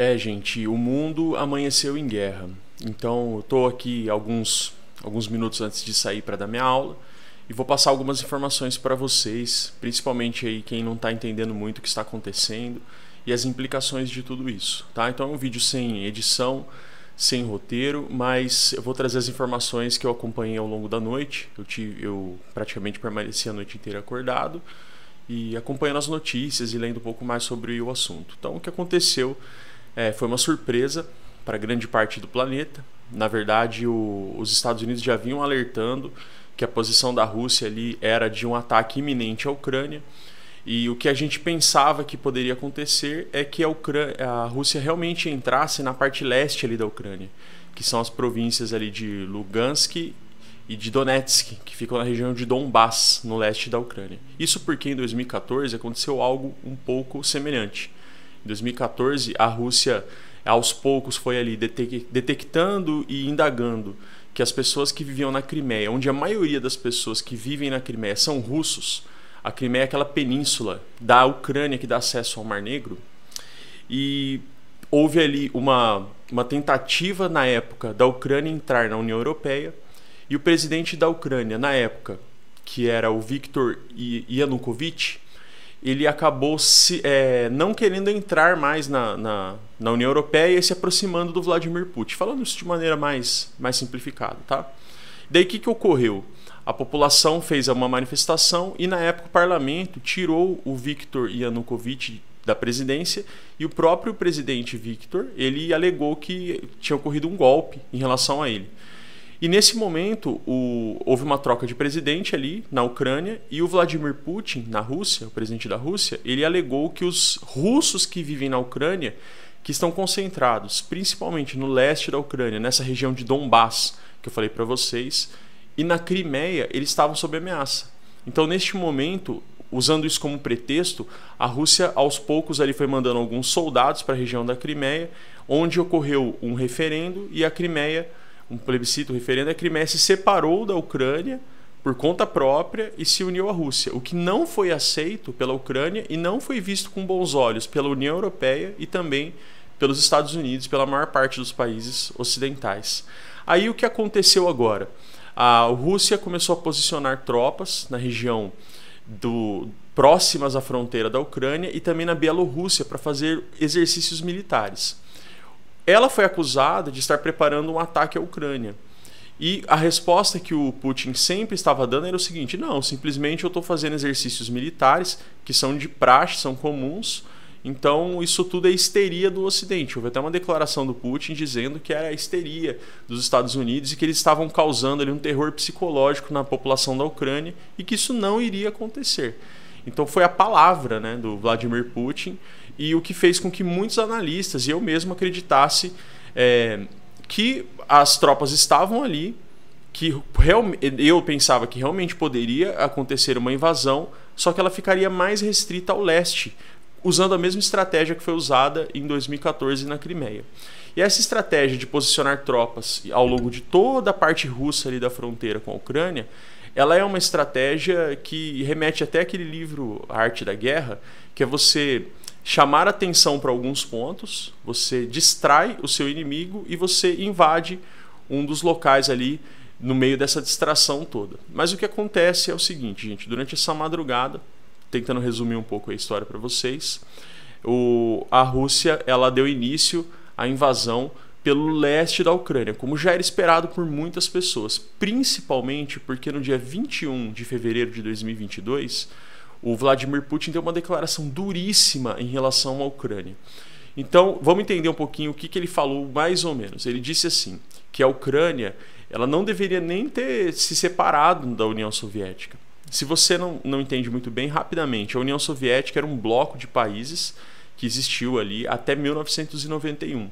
É, gente, o mundo amanheceu em guerra. Então, eu estou aqui alguns alguns minutos antes de sair para dar minha aula e vou passar algumas informações para vocês, principalmente aí quem não está entendendo muito o que está acontecendo e as implicações de tudo isso, tá? Então é um vídeo sem edição, sem roteiro, mas eu vou trazer as informações que eu acompanhei ao longo da noite. Eu tive, eu praticamente permaneci a noite inteira acordado e acompanhando as notícias e lendo um pouco mais sobre o assunto. Então o que aconteceu é, foi uma surpresa para grande parte do planeta. Na verdade, o, os Estados Unidos já vinham alertando que a posição da Rússia ali era de um ataque iminente à Ucrânia. E o que a gente pensava que poderia acontecer é que a, Ucrânia, a Rússia realmente entrasse na parte leste ali da Ucrânia, que são as províncias ali de Lugansk e de Donetsk, que ficam na região de Donbass, no leste da Ucrânia. Isso porque em 2014 aconteceu algo um pouco semelhante. Em 2014, a Rússia, aos poucos, foi ali detectando e indagando que as pessoas que viviam na Crimeia, onde a maioria das pessoas que vivem na Crimeia são russos, a Crimeia é aquela península da Ucrânia que dá acesso ao Mar Negro, e houve ali uma, uma tentativa na época da Ucrânia entrar na União Europeia, e o presidente da Ucrânia, na época, que era o Viktor Yanukovych, ele acabou se, é, não querendo entrar mais na, na, na, União Europeia e se aproximando do Vladimir Putin. Falando isso de maneira mais, mais simplificada, tá? Daí o que, que ocorreu? A população fez uma manifestação e na época o parlamento tirou o Viktor Yanukovych da presidência e o próprio presidente Viktor ele alegou que tinha ocorrido um golpe em relação a ele. E nesse momento, o, houve uma troca de presidente ali na Ucrânia e o Vladimir Putin, na Rússia, o presidente da Rússia, ele alegou que os russos que vivem na Ucrânia, que estão concentrados principalmente no leste da Ucrânia, nessa região de Donbass, que eu falei para vocês, e na Crimeia, eles estavam sob ameaça. Então, neste momento, usando isso como pretexto, a Rússia aos poucos ali foi mandando alguns soldados para a região da Crimeia, onde ocorreu um referendo e a Crimeia um plebiscito, um referendo, a é Crimeia se separou da Ucrânia por conta própria e se uniu à Rússia, o que não foi aceito pela Ucrânia e não foi visto com bons olhos pela União Europeia e também pelos Estados Unidos, pela maior parte dos países ocidentais. Aí o que aconteceu agora? A Rússia começou a posicionar tropas na região do próximas à fronteira da Ucrânia e também na Bielorrússia para fazer exercícios militares. Ela foi acusada de estar preparando um ataque à Ucrânia. E a resposta que o Putin sempre estava dando era o seguinte: não, simplesmente eu estou fazendo exercícios militares que são de praxe, são comuns. Então, isso tudo é histeria do Ocidente. Houve até uma declaração do Putin dizendo que era a histeria dos Estados Unidos e que eles estavam causando ali um terror psicológico na população da Ucrânia e que isso não iria acontecer. Então, foi a palavra né, do Vladimir Putin e o que fez com que muitos analistas e eu mesmo acreditasse é, que as tropas estavam ali, que real, eu pensava que realmente poderia acontecer uma invasão, só que ela ficaria mais restrita ao leste, usando a mesma estratégia que foi usada em 2014 na Crimeia. E essa estratégia de posicionar tropas ao longo de toda a parte russa ali da fronteira com a Ucrânia, ela é uma estratégia que remete até aquele livro a Arte da Guerra, que é você chamar atenção para alguns pontos, você distrai o seu inimigo e você invade um dos locais ali no meio dessa distração toda. Mas o que acontece é o seguinte, gente, durante essa madrugada, tentando resumir um pouco a história para vocês, o, a Rússia ela deu início à invasão pelo leste da Ucrânia, como já era esperado por muitas pessoas, principalmente porque no dia 21 de fevereiro de 2022 o Vladimir Putin deu uma declaração duríssima em relação à Ucrânia. Então, vamos entender um pouquinho o que, que ele falou, mais ou menos. Ele disse assim: que a Ucrânia ela não deveria nem ter se separado da União Soviética. Se você não, não entende muito bem, rapidamente, a União Soviética era um bloco de países que existiu ali até 1991.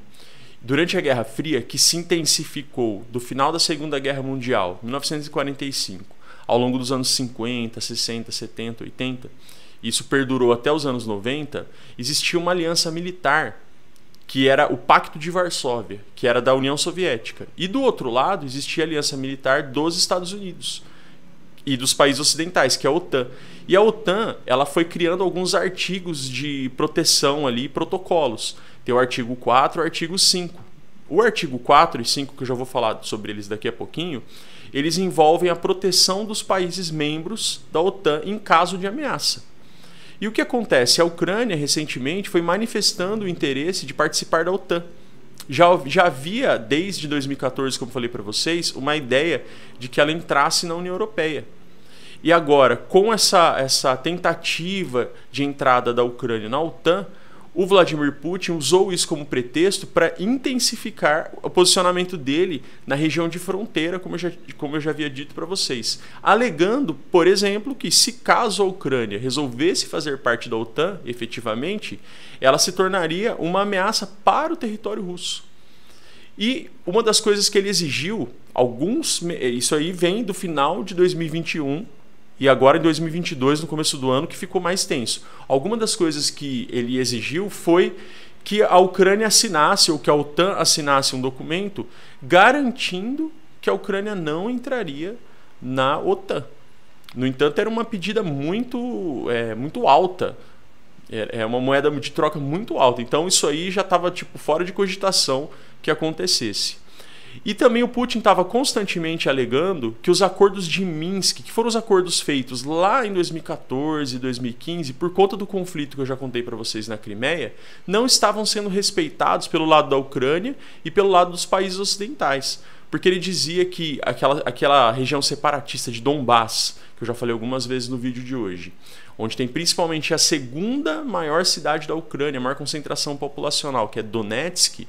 Durante a Guerra Fria, que se intensificou do final da Segunda Guerra Mundial, 1945, ao longo dos anos 50, 60, 70, 80, isso perdurou até os anos 90, existia uma aliança militar que era o Pacto de Varsóvia, que era da União Soviética. E do outro lado existia a aliança militar dos Estados Unidos e dos países ocidentais, que é a OTAN. E a OTAN, ela foi criando alguns artigos de proteção ali, protocolos. Tem o artigo 4, o artigo 5. O artigo 4 e 5 que eu já vou falar sobre eles daqui a pouquinho, eles envolvem a proteção dos países membros da OTAN em caso de ameaça. E o que acontece? A Ucrânia recentemente foi manifestando o interesse de participar da OTAN. Já, já havia, desde 2014, como falei para vocês, uma ideia de que ela entrasse na União Europeia. E agora, com essa, essa tentativa de entrada da Ucrânia na OTAN, o Vladimir Putin usou isso como pretexto para intensificar o posicionamento dele na região de fronteira, como eu já, como eu já havia dito para vocês, alegando, por exemplo, que se caso a Ucrânia resolvesse fazer parte da OTAN efetivamente, ela se tornaria uma ameaça para o território russo. E uma das coisas que ele exigiu, alguns, isso aí vem do final de 2021 e agora em 2022, no começo do ano, que ficou mais tenso. Alguma das coisas que ele exigiu foi que a Ucrânia assinasse ou que a OTAN assinasse um documento garantindo que a Ucrânia não entraria na OTAN. No entanto, era uma pedida muito, é, muito alta. É, é uma moeda de troca muito alta. Então, isso aí já estava tipo, fora de cogitação que acontecesse. E também o Putin estava constantemente alegando que os acordos de Minsk, que foram os acordos feitos lá em 2014, 2015, por conta do conflito que eu já contei para vocês na Crimeia, não estavam sendo respeitados pelo lado da Ucrânia e pelo lado dos países ocidentais. Porque ele dizia que aquela, aquela região separatista de Donbass, que eu já falei algumas vezes no vídeo de hoje, onde tem principalmente a segunda maior cidade da Ucrânia, a maior concentração populacional, que é Donetsk,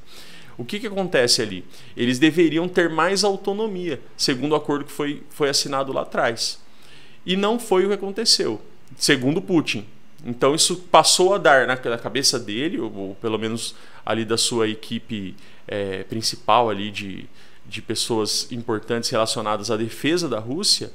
o que, que acontece ali? Eles deveriam ter mais autonomia, segundo o acordo que foi, foi assinado lá atrás. E não foi o que aconteceu, segundo Putin. Então isso passou a dar na cabeça dele, ou pelo menos ali da sua equipe é, principal ali de, de pessoas importantes relacionadas à defesa da Rússia,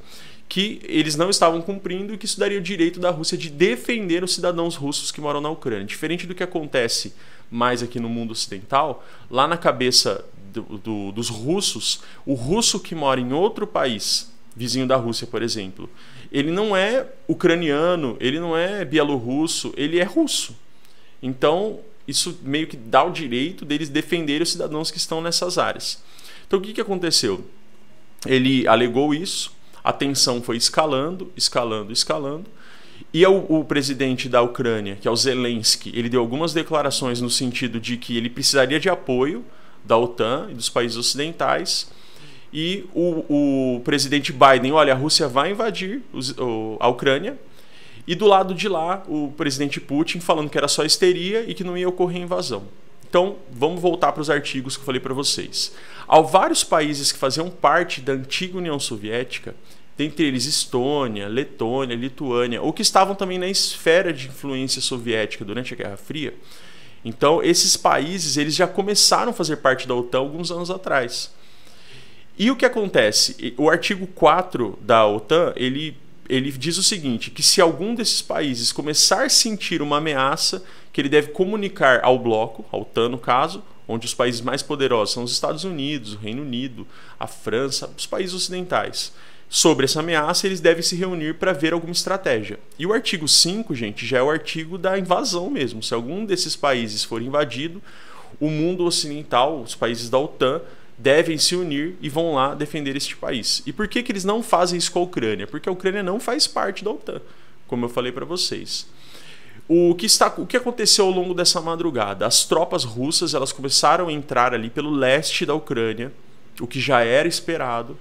que eles não estavam cumprindo e que isso daria o direito da Rússia de defender os cidadãos russos que moram na Ucrânia. Diferente do que acontece mais aqui no mundo ocidental, lá na cabeça do, do, dos russos, o russo que mora em outro país, vizinho da Rússia, por exemplo, ele não é ucraniano, ele não é bielorrusso, ele é russo. Então, isso meio que dá o direito deles defenderem os cidadãos que estão nessas áreas. Então, o que, que aconteceu? Ele alegou isso, a tensão foi escalando, escalando, escalando. E é o, o presidente da Ucrânia, que é o Zelensky, ele deu algumas declarações no sentido de que ele precisaria de apoio da OTAN e dos países ocidentais. E o, o presidente Biden, olha, a Rússia vai invadir os, o, a Ucrânia. E do lado de lá, o presidente Putin falando que era só histeria e que não ia ocorrer invasão. Então, vamos voltar para os artigos que eu falei para vocês. Há vários países que faziam parte da antiga União Soviética dentre eles Estônia, Letônia, Lituânia, ou que estavam também na esfera de influência soviética durante a Guerra Fria. Então, esses países eles já começaram a fazer parte da OTAN alguns anos atrás. E o que acontece? O artigo 4 da OTAN, ele ele diz o seguinte, que se algum desses países começar a sentir uma ameaça, que ele deve comunicar ao bloco, a OTAN no caso, onde os países mais poderosos são os Estados Unidos, o Reino Unido, a França, os países ocidentais. Sobre essa ameaça, eles devem se reunir para ver alguma estratégia. E o artigo 5, gente, já é o artigo da invasão mesmo. Se algum desses países for invadido, o mundo ocidental, os países da OTAN, devem se unir e vão lá defender este país. E por que, que eles não fazem isso com a Ucrânia? Porque a Ucrânia não faz parte da OTAN, como eu falei para vocês. O que, está, o que aconteceu ao longo dessa madrugada? As tropas russas elas começaram a entrar ali pelo leste da Ucrânia, o que já era esperado,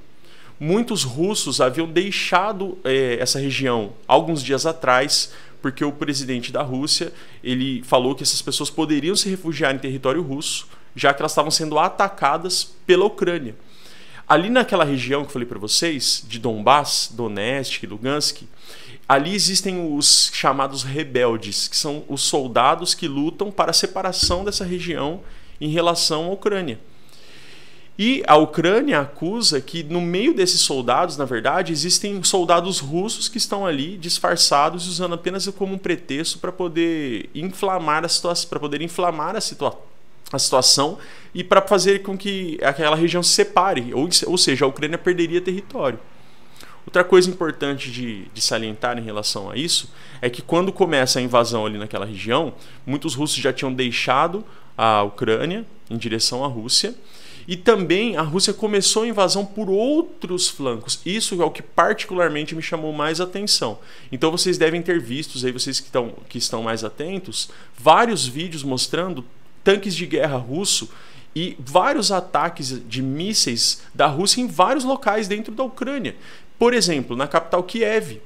muitos russos haviam deixado é, essa região alguns dias atrás, porque o presidente da Rússia ele falou que essas pessoas poderiam se refugiar em território russo, já que elas estavam sendo atacadas pela Ucrânia. Ali naquela região que eu falei para vocês, de Donbass, Donetsk, Lugansk, ali existem os chamados rebeldes, que são os soldados que lutam para a separação dessa região em relação à Ucrânia. E a Ucrânia acusa que no meio desses soldados, na verdade, existem soldados russos que estão ali disfarçados, usando apenas como um pretexto para poder inflamar a situação, para poder inflamar a, situa a situação e para fazer com que aquela região se separe, ou, ou seja, a Ucrânia perderia território. Outra coisa importante de, de, salientar em relação a isso é que quando começa a invasão ali naquela região, muitos russos já tinham deixado a Ucrânia em direção à Rússia e também a Rússia começou a invasão por outros flancos. Isso é o que particularmente me chamou mais atenção. Então vocês devem ter visto, aí vocês que estão, que estão mais atentos, vários vídeos mostrando tanques de guerra russo e vários ataques de mísseis da Rússia em vários locais dentro da Ucrânia. Por exemplo, na capital Kiev,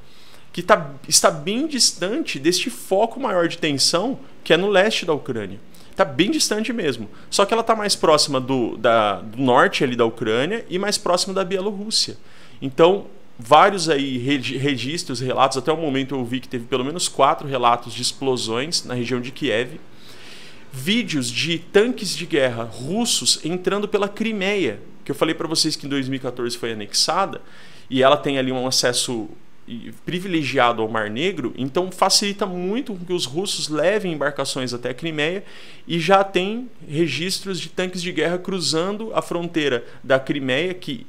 que tá, está bem distante deste foco maior de tensão que é no leste da Ucrânia. Tá bem distante mesmo. Só que ela tá mais próxima do, da, do norte ali da Ucrânia e mais próxima da Bielorrússia. Então, vários aí registros, relatos, até o momento eu vi que teve pelo menos quatro relatos de explosões na região de Kiev. Vídeos de tanques de guerra russos entrando pela Crimeia, que eu falei para vocês que em 2014 foi anexada, e ela tem ali um acesso privilegiado ao Mar Negro, então facilita muito que os russos levem embarcações até a Crimeia e já tem registros de tanques de guerra cruzando a fronteira da Crimeia, que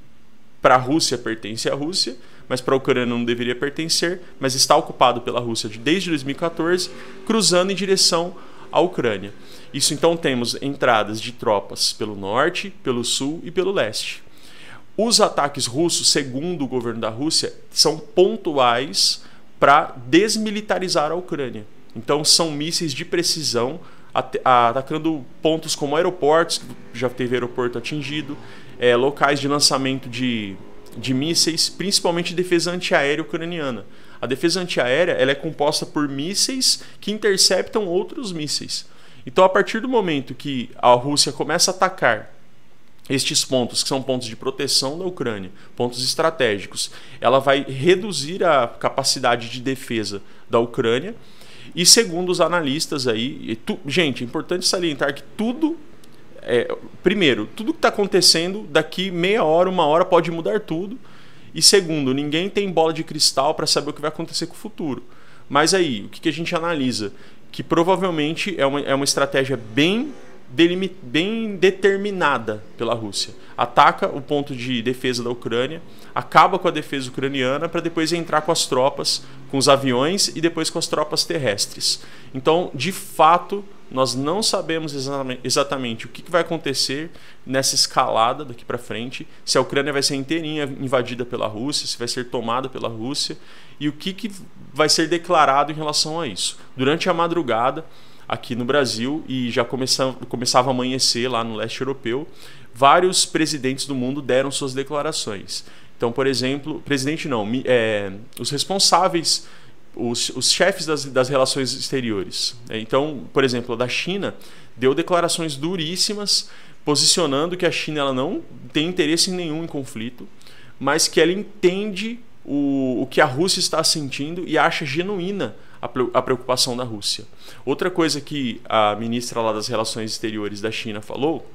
para a Rússia pertence à Rússia, mas para a Ucrânia não deveria pertencer, mas está ocupado pela Rússia desde 2014, cruzando em direção à Ucrânia. Isso então temos entradas de tropas pelo norte, pelo sul e pelo leste. Os ataques russos, segundo o governo da Rússia, são pontuais para desmilitarizar a Ucrânia. Então, são mísseis de precisão atacando pontos como aeroportos, já teve aeroporto atingido, é, locais de lançamento de, de mísseis, principalmente defesa antiaérea ucraniana. A defesa antiaérea ela é composta por mísseis que interceptam outros mísseis. Então, a partir do momento que a Rússia começa a atacar estes pontos, que são pontos de proteção da Ucrânia, pontos estratégicos, ela vai reduzir a capacidade de defesa da Ucrânia. E segundo os analistas aí, tu, gente, é importante salientar que tudo. É, primeiro, tudo que está acontecendo daqui meia hora, uma hora pode mudar tudo. E segundo, ninguém tem bola de cristal para saber o que vai acontecer com o futuro. Mas aí, o que, que a gente analisa? Que provavelmente é uma, é uma estratégia bem bem determinada pela Rússia. Ataca o ponto de defesa da Ucrânia, acaba com a defesa ucraniana para depois entrar com as tropas, com os aviões e depois com as tropas terrestres. Então, de fato, nós não sabemos exatamente o que vai acontecer nessa escalada daqui para frente, se a Ucrânia vai ser inteirinha invadida pela Rússia, se vai ser tomada pela Rússia e o que vai ser declarado em relação a isso. Durante a madrugada, aqui no Brasil e já começava, começava a amanhecer lá no leste europeu, vários presidentes do mundo deram suas declarações. Então, por exemplo, presidente não, é, os responsáveis, os, os chefes das, das relações exteriores. Então, por exemplo, a da China deu declarações duríssimas, posicionando que a China ela não tem interesse nenhum em conflito, mas que ela entende o, o que a Rússia está sentindo e acha genuína a preocupação da Rússia. Outra coisa que a ministra lá das Relações Exteriores da China falou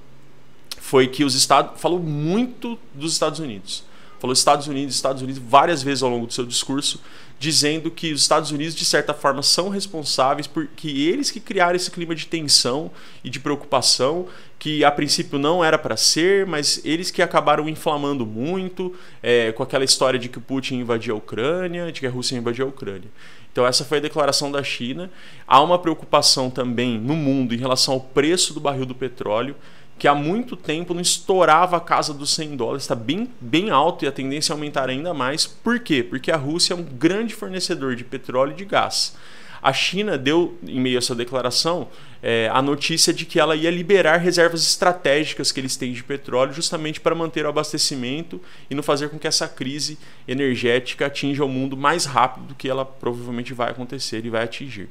foi que os Estados. falou muito dos Estados Unidos. Falou Estados Unidos, Estados Unidos, várias vezes ao longo do seu discurso, dizendo que os Estados Unidos, de certa forma, são responsáveis porque eles que criaram esse clima de tensão e de preocupação que a princípio não era para ser, mas eles que acabaram inflamando muito é, com aquela história de que o Putin invadia a Ucrânia, de que a Rússia invadia a Ucrânia. Então essa foi a declaração da China. Há uma preocupação também no mundo em relação ao preço do barril do petróleo, que há muito tempo não estourava a casa dos 100 dólares, está bem, bem alto e a tendência é aumentar ainda mais. Por quê? Porque a Rússia é um grande fornecedor de petróleo e de gás. A China deu, em meio a essa declaração, é, a notícia de que ela ia liberar reservas estratégicas que eles têm de petróleo justamente para manter o abastecimento e não fazer com que essa crise energética atinja o mundo mais rápido do que ela provavelmente vai acontecer e vai atingir.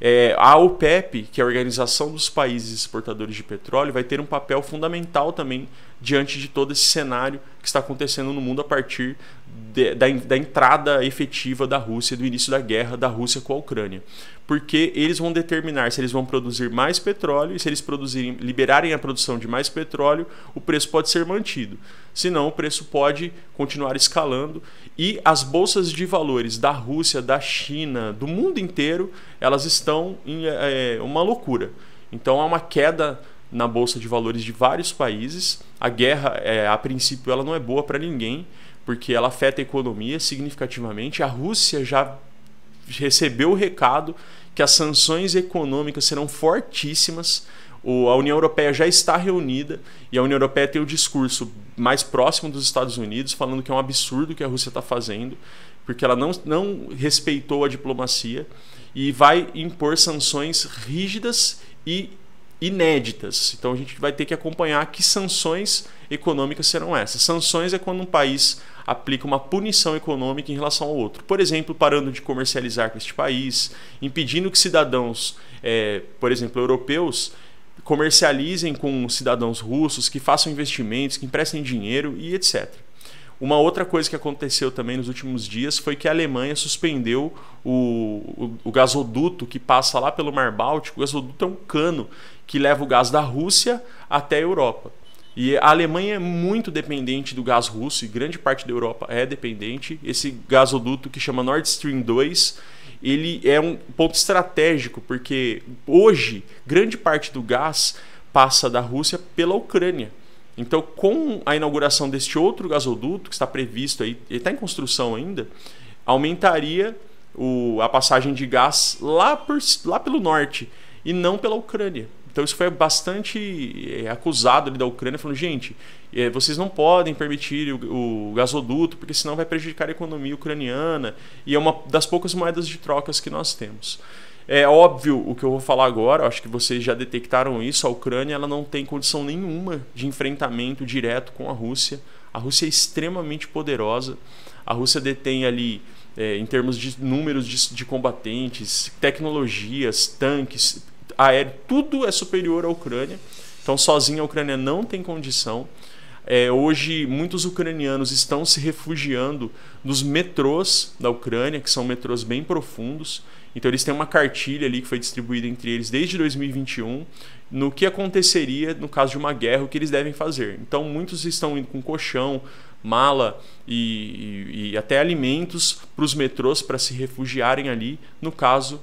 É, a OPEP, que é a Organização dos Países Exportadores de Petróleo, vai ter um papel fundamental também diante de todo esse cenário que está acontecendo no mundo a partir de, da, da entrada efetiva da Rússia, do início da guerra da Rússia com a Ucrânia. Porque eles vão determinar se eles vão produzir mais petróleo e se eles produzirem, liberarem a produção de mais petróleo, o preço pode ser mantido. Senão, o preço pode continuar escalando e as bolsas de valores da Rússia, da China, do mundo inteiro, elas estão em é, uma loucura. Então, há uma queda na bolsa de valores de vários países. A guerra, é, a princípio, ela não é boa para ninguém, porque ela afeta a economia significativamente. A Rússia já recebeu o recado que as sanções econômicas serão fortíssimas. O, a União Europeia já está reunida e a União Europeia tem o discurso mais próximo dos Estados Unidos, falando que é um absurdo o que a Rússia está fazendo, porque ela não, não respeitou a diplomacia e vai impor sanções rígidas e inéditas. Então a gente vai ter que acompanhar que sanções econômicas serão essas. Sanções é quando um país aplica uma punição econômica em relação ao outro. Por exemplo, parando de comercializar com este país, impedindo que cidadãos, é, por exemplo, europeus, comercializem com cidadãos russos, que façam investimentos, que emprestem dinheiro e etc. Uma outra coisa que aconteceu também nos últimos dias foi que a Alemanha suspendeu o, o, o gasoduto que passa lá pelo Mar Báltico. O gasoduto é um cano que leva o gás da Rússia até a Europa. E a Alemanha é muito dependente do gás russo e grande parte da Europa é dependente. Esse gasoduto que chama Nord Stream 2, ele é um ponto estratégico porque hoje grande parte do gás passa da Rússia pela Ucrânia. Então, com a inauguração deste outro gasoduto, que está previsto aí, ele está em construção ainda, aumentaria o, a passagem de gás lá, por, lá pelo norte e não pela Ucrânia. Então isso foi bastante é, acusado ali da Ucrânia, falando, gente, é, vocês não podem permitir o, o, gasoduto, porque senão vai prejudicar a economia ucraniana, e é uma das poucas moedas de trocas que nós temos. É óbvio o que eu vou falar agora, acho que vocês já detectaram isso. A Ucrânia ela não tem condição nenhuma de enfrentamento direto com a Rússia. A Rússia é extremamente poderosa. A Rússia detém ali, é, em termos de números de, de combatentes, tecnologias, tanques, aéreo, tudo é superior à Ucrânia. Então, sozinha a Ucrânia não tem condição. É, hoje, muitos ucranianos estão se refugiando nos metrôs da Ucrânia, que são metrôs bem profundos, então eles têm uma cartilha ali que foi distribuída entre eles desde 2021 no que aconteceria no caso de uma guerra, o que eles devem fazer. Então muitos estão indo com colchão, mala e, e, e até alimentos para os metrôs para se refugiarem ali no caso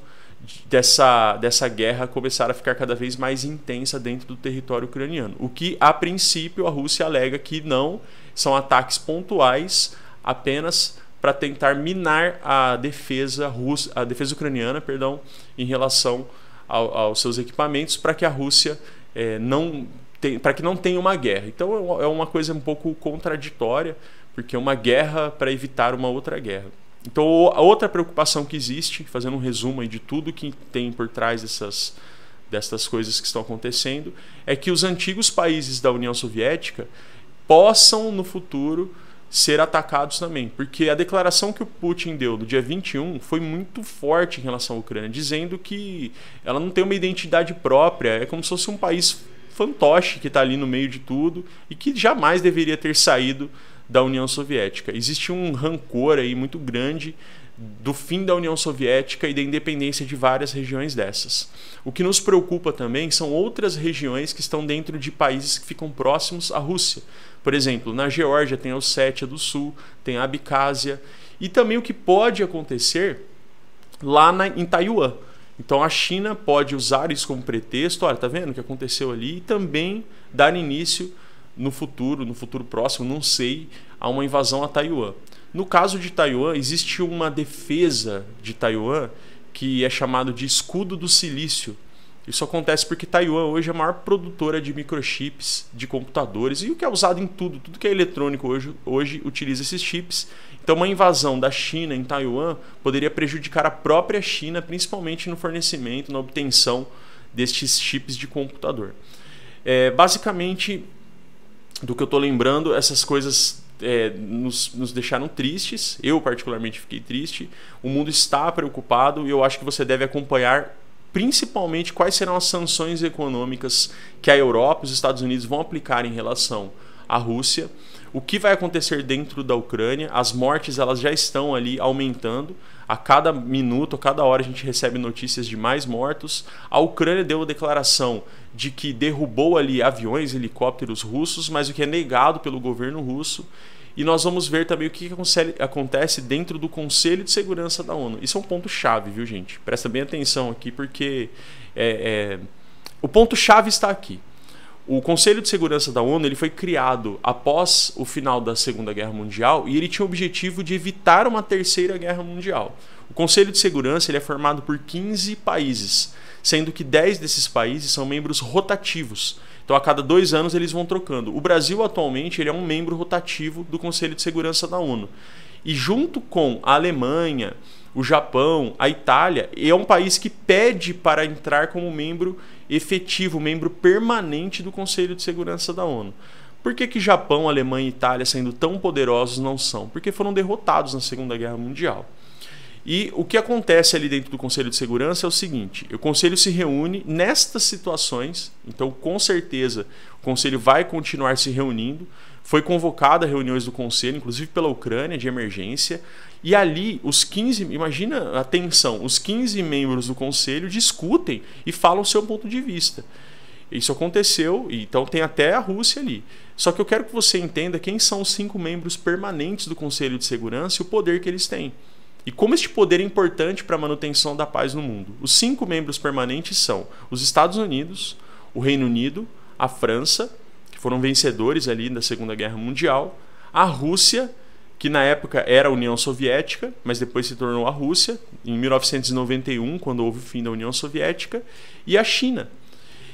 dessa, dessa guerra começar a ficar cada vez mais intensa dentro do território ucraniano. O que, a princípio, a Rússia alega que não são ataques pontuais apenas para tentar minar a defesa russa, a defesa ucraniana, perdão, em relação ao, aos seus equipamentos para que a Rússia é, não para que não tenha uma guerra. Então é uma é coisa um pouco contraditória, porque é uma guerra para evitar uma outra guerra. Então a outra preocupação que existe, fazendo um resumo de tudo que tem por trás dessas destas coisas que estão acontecendo, é que os antigos países da União Soviética possam no futuro ser atacados também, porque a declaração que o Putin deu do dia 21 foi muito forte em relação à Ucrânia, dizendo que ela não tem uma identidade própria, é como se fosse um país fantoche que está ali no meio de tudo e que jamais deveria ter saído da União Soviética. Existe um rancor aí muito grande do fim da União Soviética e da independência de várias regiões dessas. O que nos preocupa também são outras regiões que estão dentro de países que ficam próximos à Rússia. Por exemplo, na Geórgia tem a Ossétia do Sul, tem a Abcásia e também o que pode acontecer lá na, em Taiwan. Então a China pode usar isso como pretexto, olha, tá vendo o que aconteceu ali e também dar início no futuro, no futuro próximo, não sei, a uma invasão a Taiwan. No caso de Taiwan, existe uma defesa de Taiwan que é chamado de escudo do silício. Isso acontece porque Taiwan hoje é a maior produtora de microchips, de computadores e o que é usado em tudo, tudo que é eletrônico hoje, hoje utiliza esses chips. Então, uma invasão da China em Taiwan poderia prejudicar a própria China, principalmente no fornecimento, na obtenção destes chips de computador. É, basicamente, do que eu estou lembrando, essas coisas é, nos, nos deixaram tristes. Eu, particularmente, fiquei triste. O mundo está preocupado e eu acho que você deve acompanhar principalmente quais serão as sanções econômicas que a Europa e os Estados Unidos vão aplicar em relação à Rússia, o que vai acontecer dentro da Ucrânia, as mortes elas já estão ali aumentando a cada minuto, a cada hora a gente recebe notícias de mais mortos. A Ucrânia deu uma declaração de que derrubou ali aviões, helicópteros russos, mas o que é negado pelo governo russo. E nós vamos ver também o que acontece dentro do Conselho de Segurança da ONU. Isso é um ponto-chave, viu, gente? Presta bem atenção aqui, porque é, é... o ponto-chave está aqui. O Conselho de Segurança da ONU ele foi criado após o final da Segunda Guerra Mundial e ele tinha o objetivo de evitar uma terceira guerra mundial. O Conselho de Segurança ele é formado por 15 países, sendo que 10 desses países são membros rotativos. Então, a cada dois anos eles vão trocando. O Brasil atualmente ele é um membro rotativo do Conselho de Segurança da ONU. E junto com a Alemanha, o Japão, a Itália, é um país que pede para entrar como membro efetivo, membro permanente do Conselho de Segurança da ONU. Por que, que Japão, Alemanha e Itália, sendo tão poderosos, não são? Porque foram derrotados na Segunda Guerra Mundial. E o que acontece ali dentro do Conselho de Segurança é o seguinte: o Conselho se reúne nestas situações, então com certeza o Conselho vai continuar se reunindo, foi convocada reuniões do conselho, inclusive pela Ucrânia, de emergência, e ali os 15, imagina a tensão, os 15 membros do conselho discutem e falam o seu ponto de vista. Isso aconteceu, então tem até a Rússia ali. Só que eu quero que você entenda quem são os cinco membros permanentes do Conselho de Segurança e o poder que eles têm. E como este poder é importante para a manutenção da paz no mundo. Os cinco membros permanentes são os Estados Unidos, o Reino Unido, a França, foram vencedores ali da Segunda Guerra Mundial. A Rússia, que na época era a União Soviética, mas depois se tornou a Rússia, em 1991, quando houve o fim da União Soviética, e a China.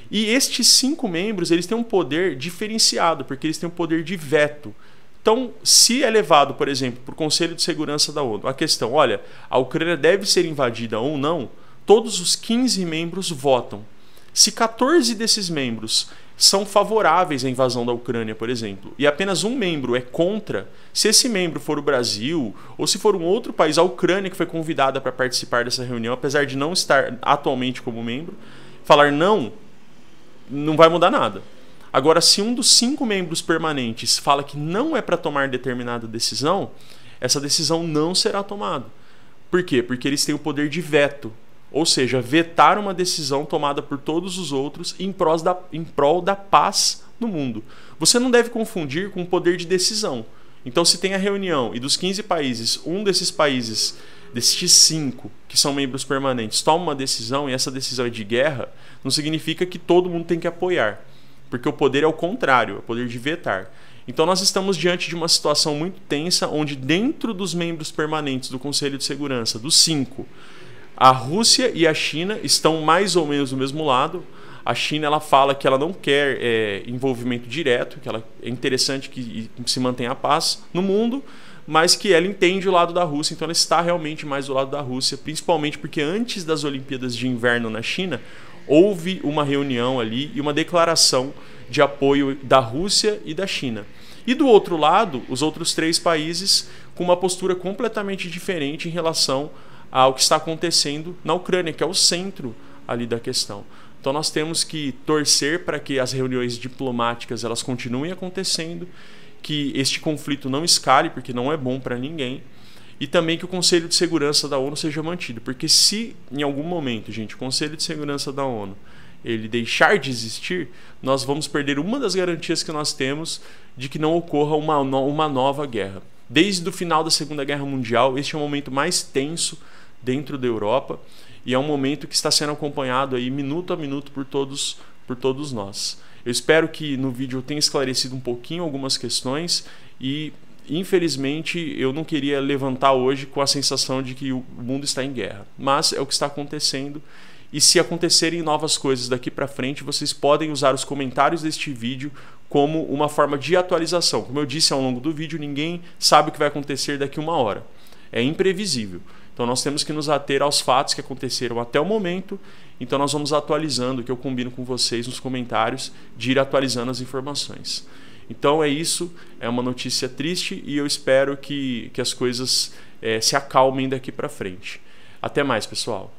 E estes cinco membros eles têm um poder diferenciado, porque eles têm um poder de veto. Então, se é levado, por exemplo, para o Conselho de Segurança da ONU a questão, olha, a Ucrânia deve ser invadida ou não, todos os 15 membros votam. Se 14 desses membros são favoráveis à invasão da Ucrânia, por exemplo, e apenas um membro é contra, se esse membro for o Brasil ou se for um outro país, a Ucrânia que foi convidada para participar dessa reunião, apesar de não estar atualmente como membro, falar não, não vai mudar nada. Agora, se um dos cinco membros permanentes fala que não é para tomar determinada decisão, essa decisão não será tomada. Por quê? Porque eles têm o poder de veto ou seja, vetar uma decisão tomada por todos os outros em, prós da, em prol da paz no mundo. Você não deve confundir com o poder de decisão. Então, se tem a reunião e dos 15 países, um desses países, desses cinco que são membros permanentes, toma uma decisão e essa decisão é de guerra, não significa que todo mundo tem que apoiar. Porque o poder é o contrário, é o poder de vetar. Então, nós estamos diante de uma situação muito tensa, onde dentro dos membros permanentes do Conselho de Segurança, dos cinco, a Rússia e a China estão mais ou menos do mesmo lado. A China ela fala que ela não quer é, envolvimento direto, que ela, é interessante que se mantenha a paz no mundo, mas que ela entende o lado da Rússia, então ela está realmente mais do lado da Rússia, principalmente porque antes das Olimpíadas de Inverno na China, houve uma reunião ali e uma declaração de apoio da Rússia e da China. E do outro lado, os outros três países com uma postura completamente diferente em relação ao que está acontecendo na Ucrânia, que é o centro ali da questão. Então nós temos que torcer para que as reuniões diplomáticas elas continuem acontecendo, que este conflito não escale, porque não é bom para ninguém, e também que o Conselho de Segurança da ONU seja mantido, porque se em algum momento, gente, o Conselho de Segurança da ONU ele deixar de existir, nós vamos perder uma das garantias que nós temos de que não ocorra uma, uma nova guerra. Desde o final da Segunda Guerra Mundial, este é o momento mais tenso dentro da Europa e é um momento que está sendo acompanhado aí minuto a minuto por todos por todos nós. Eu espero que no vídeo eu tenha esclarecido um pouquinho algumas questões e infelizmente eu não queria levantar hoje com a sensação de que o mundo está em guerra, mas é o que está acontecendo. E se acontecerem novas coisas daqui para frente, vocês podem usar os comentários deste vídeo como uma forma de atualização. Como eu disse ao longo do vídeo, ninguém sabe o que vai acontecer daqui uma hora. É imprevisível. Então nós temos que nos ater aos fatos que aconteceram até o momento. Então nós vamos atualizando, que eu combino com vocês nos comentários, de ir atualizando as informações. Então é isso, é uma notícia triste e eu espero que, que as coisas é, se acalmem daqui para frente. Até mais, pessoal!